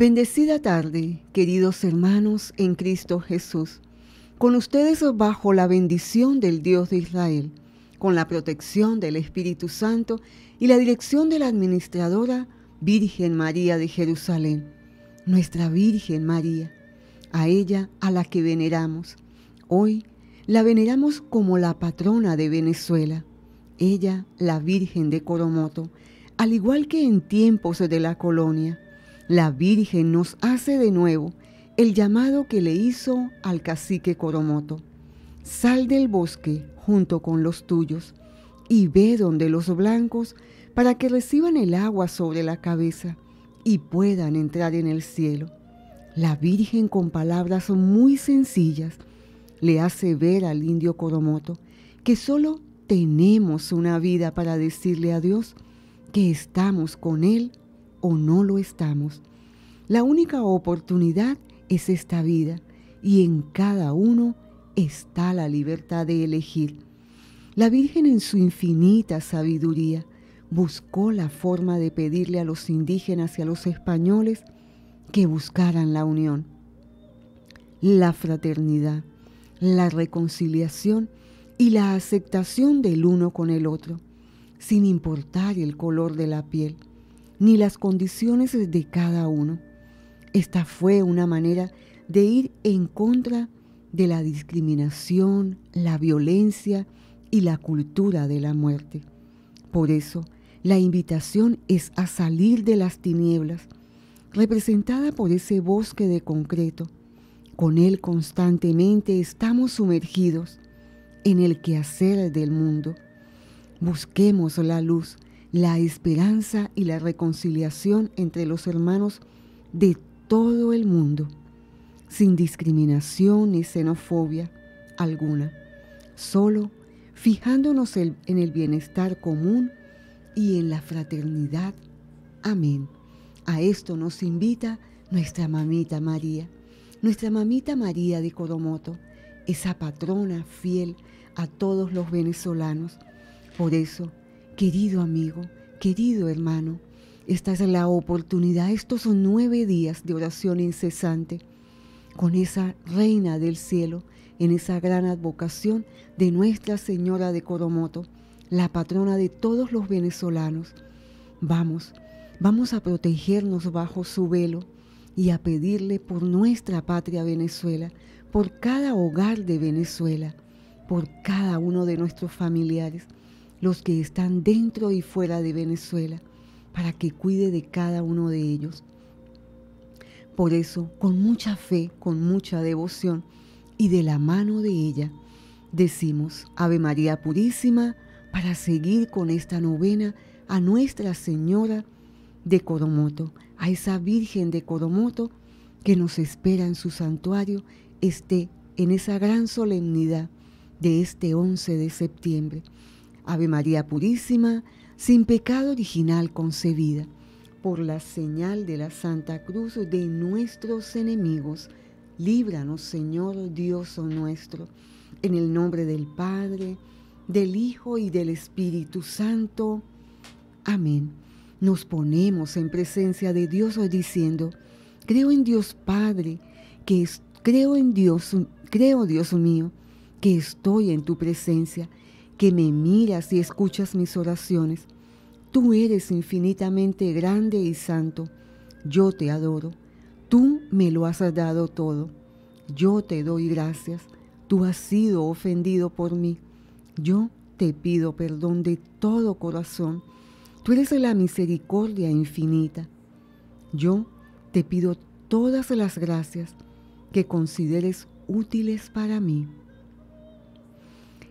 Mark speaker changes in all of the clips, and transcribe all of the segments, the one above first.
Speaker 1: Bendecida tarde, queridos hermanos en Cristo Jesús, con ustedes bajo la bendición del Dios de Israel, con la protección del Espíritu Santo y la dirección de la Administradora Virgen María de Jerusalén, nuestra Virgen María, a ella a la que veneramos. Hoy la veneramos como la patrona de Venezuela, ella la Virgen de Coromoto, al igual que en tiempos de la colonia la Virgen nos hace de nuevo el llamado que le hizo al cacique Coromoto. Sal del bosque junto con los tuyos y ve donde los blancos para que reciban el agua sobre la cabeza y puedan entrar en el cielo. La Virgen con palabras muy sencillas le hace ver al indio Coromoto que solo tenemos una vida para decirle a Dios que estamos con Él o no lo estamos. La única oportunidad es esta vida y en cada uno está la libertad de elegir. La Virgen en su infinita sabiduría buscó la forma de pedirle a los indígenas y a los españoles que buscaran la unión, la fraternidad, la reconciliación y la aceptación del uno con el otro, sin importar el color de la piel ni las condiciones de cada uno. Esta fue una manera de ir en contra de la discriminación, la violencia y la cultura de la muerte. Por eso, la invitación es a salir de las tinieblas, representada por ese bosque de concreto. Con él constantemente estamos sumergidos en el quehacer del mundo. Busquemos la luz la esperanza y la reconciliación entre los hermanos de todo el mundo, sin discriminación ni xenofobia alguna, solo fijándonos en el bienestar común y en la fraternidad. Amén. A esto nos invita nuestra mamita María, nuestra mamita María de Coromoto, esa patrona fiel a todos los venezolanos. Por eso, Querido amigo, querido hermano, esta es la oportunidad, estos son nueve días de oración incesante con esa reina del cielo, en esa gran advocación de Nuestra Señora de Coromoto, la patrona de todos los venezolanos. Vamos, vamos a protegernos bajo su velo y a pedirle por nuestra patria Venezuela, por cada hogar de Venezuela, por cada uno de nuestros familiares los que están dentro y fuera de Venezuela, para que cuide de cada uno de ellos. Por eso, con mucha fe, con mucha devoción y de la mano de ella, decimos Ave María Purísima para seguir con esta novena a Nuestra Señora de Coromoto, a esa Virgen de Coromoto que nos espera en su santuario, esté en esa gran solemnidad de este 11 de septiembre. Ave María Purísima, sin pecado original concebida, por la señal de la Santa Cruz de nuestros enemigos, líbranos, Señor Dios nuestro, en el nombre del Padre, del Hijo y del Espíritu Santo. Amén. Nos ponemos en presencia de Dios diciendo, creo en Dios Padre, que creo en Dios, creo Dios mío, que estoy en tu presencia que me miras y escuchas mis oraciones. Tú eres infinitamente grande y santo. Yo te adoro. Tú me lo has dado todo. Yo te doy gracias. Tú has sido ofendido por mí. Yo te pido perdón de todo corazón. Tú eres la misericordia infinita. Yo te pido todas las gracias que consideres útiles para mí.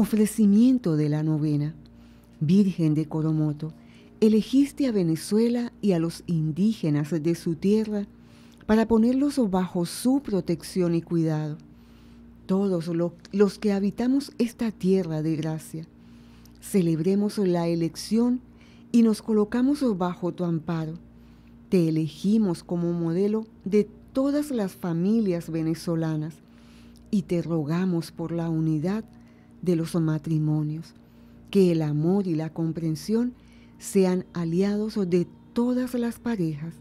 Speaker 1: Ofrecimiento de la novena. Virgen de Coromoto, elegiste a Venezuela y a los indígenas de su tierra para ponerlos bajo su protección y cuidado. Todos los que habitamos esta tierra de gracia, celebremos la elección y nos colocamos bajo tu amparo. Te elegimos como modelo de todas las familias venezolanas y te rogamos por la unidad de los matrimonios, que el amor y la comprensión sean aliados de todas las parejas.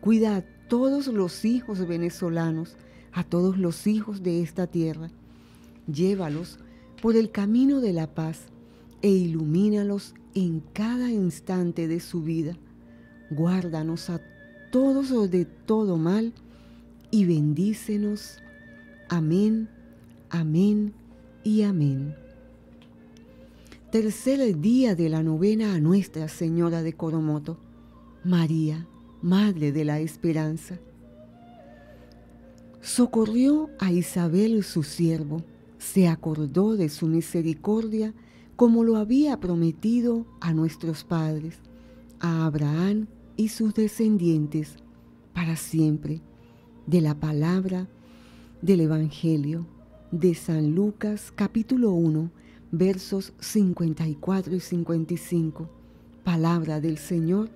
Speaker 1: Cuida a todos los hijos venezolanos, a todos los hijos de esta tierra. Llévalos por el camino de la paz e ilumínalos en cada instante de su vida. Guárdanos a todos de todo mal y bendícenos. Amén, amén y amén. Tercer día de la novena a Nuestra Señora de Coromoto, María, Madre de la Esperanza. Socorrió a Isabel su siervo, se acordó de su misericordia como lo había prometido a nuestros padres, a Abraham y sus descendientes, para siempre, de la palabra del Evangelio de San Lucas capítulo 1 versos 54 y 55. Palabra del Señor,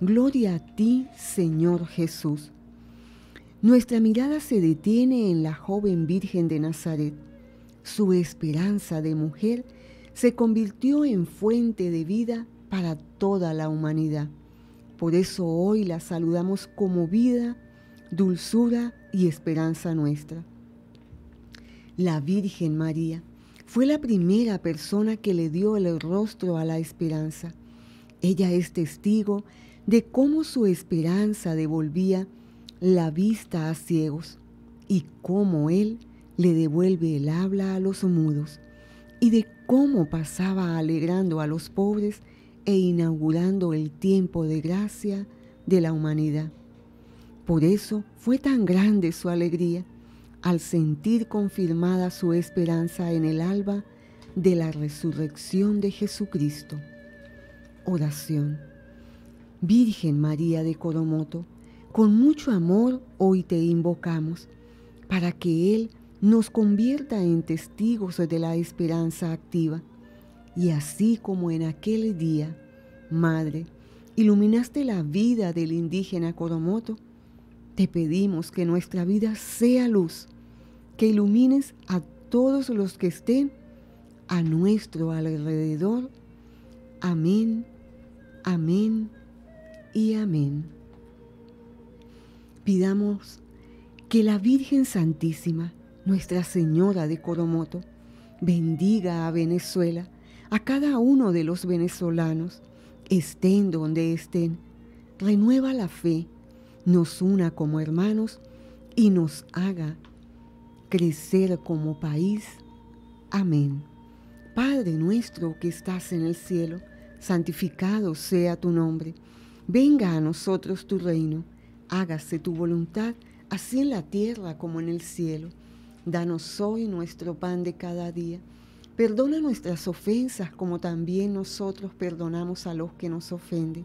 Speaker 1: gloria a ti Señor Jesús. Nuestra mirada se detiene en la joven Virgen de Nazaret. Su esperanza de mujer se convirtió en fuente de vida para toda la humanidad. Por eso hoy la saludamos como vida, dulzura y esperanza nuestra la Virgen María, fue la primera persona que le dio el rostro a la esperanza. Ella es testigo de cómo su esperanza devolvía la vista a ciegos y cómo Él le devuelve el habla a los mudos y de cómo pasaba alegrando a los pobres e inaugurando el tiempo de gracia de la humanidad. Por eso fue tan grande su alegría al sentir confirmada su esperanza en el alba de la resurrección de Jesucristo. Oración. Virgen María de Coromoto, con mucho amor hoy te invocamos para que Él nos convierta en testigos de la esperanza activa. Y así como en aquel día, Madre, iluminaste la vida del indígena Coromoto, te pedimos que nuestra vida sea luz, que ilumines a todos los que estén a nuestro alrededor. Amén, amén y amén. Pidamos que la Virgen Santísima, Nuestra Señora de Coromoto, bendiga a Venezuela, a cada uno de los venezolanos, estén donde estén. Renueva la fe, nos una como hermanos y nos haga crecer como país. Amén. Padre nuestro que estás en el cielo, santificado sea tu nombre. Venga a nosotros tu reino, hágase tu voluntad, así en la tierra como en el cielo. Danos hoy nuestro pan de cada día. Perdona nuestras ofensas como también nosotros perdonamos a los que nos ofenden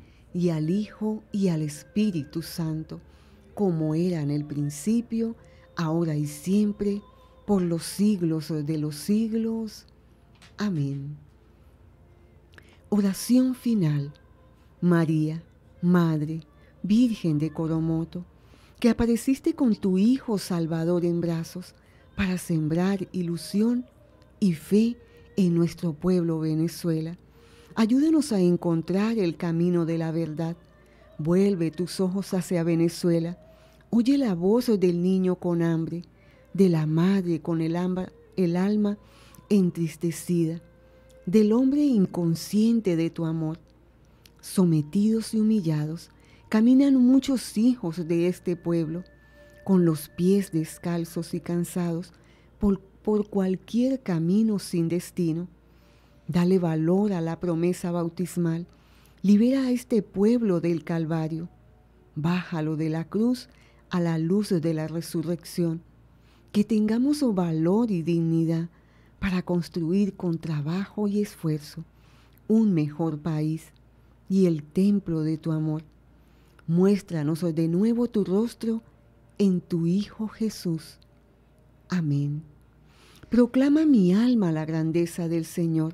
Speaker 1: y al Hijo y al Espíritu Santo, como era en el principio, ahora y siempre, por los siglos de los siglos. Amén. Oración final. María, Madre, Virgen de Coromoto, que apareciste con tu Hijo Salvador en brazos para sembrar ilusión y fe en nuestro pueblo Venezuela Ayúdanos a encontrar el camino de la verdad. Vuelve tus ojos hacia Venezuela. Oye la voz del niño con hambre, de la madre con el, alma entristecida, del hombre inconsciente de tu amor. Sometidos y humillados, caminan muchos hijos de este pueblo, con los pies descalzos y cansados por cualquier camino sin destino Dale valor a la promesa bautismal. Libera a este pueblo del Calvario. Bájalo de la cruz a la luz de la resurrección. Que tengamos valor y dignidad para construir con trabajo y esfuerzo un mejor país y el templo de tu amor. Muéstranos de nuevo tu rostro en tu Hijo Jesús. Amén. Proclama mi alma la grandeza del Señor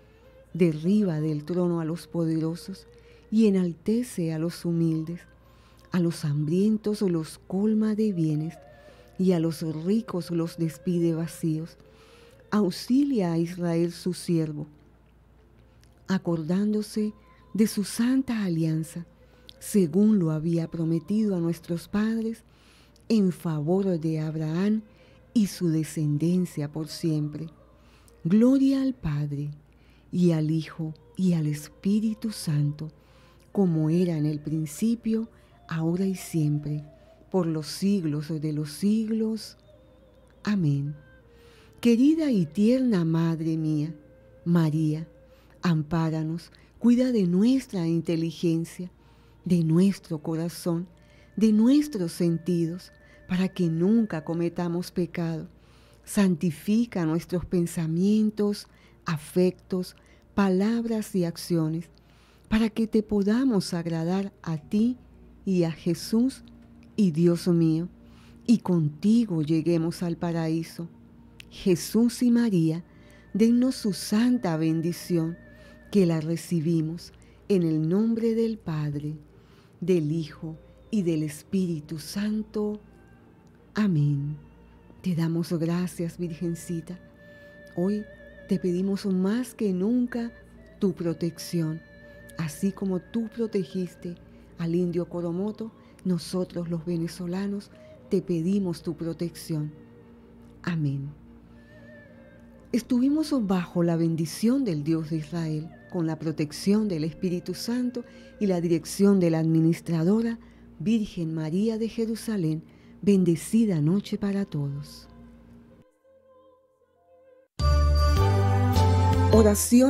Speaker 1: derriba del trono a los poderosos y enaltece a los humildes. A los hambrientos los colma de bienes y a los ricos los despide vacíos. Auxilia a Israel su siervo, acordándose de su santa alianza, según lo había prometido a nuestros padres, en favor de Abraham y su descendencia por siempre. Gloria al Padre y al Hijo, y al Espíritu Santo, como era en el principio, ahora y siempre, por los siglos de los siglos. Amén. Querida y tierna Madre mía, María, ampáranos, cuida de nuestra inteligencia, de nuestro corazón, de nuestros sentidos, para que nunca cometamos pecado. Santifica nuestros pensamientos, afectos, palabras y acciones, para que te podamos agradar a ti y a Jesús y Dios mío, y contigo lleguemos al paraíso. Jesús y María, dennos su santa bendición, que la recibimos en el nombre del Padre, del Hijo y del Espíritu Santo. Amén. Te damos gracias, Virgencita. Hoy te pedimos más que nunca tu protección. Así como tú protegiste al indio Coromoto, nosotros los venezolanos te pedimos tu protección. Amén. Estuvimos bajo la bendición del Dios de Israel, con la protección del Espíritu Santo y la dirección de la administradora Virgen María de Jerusalén. Bendecida noche para todos. Oración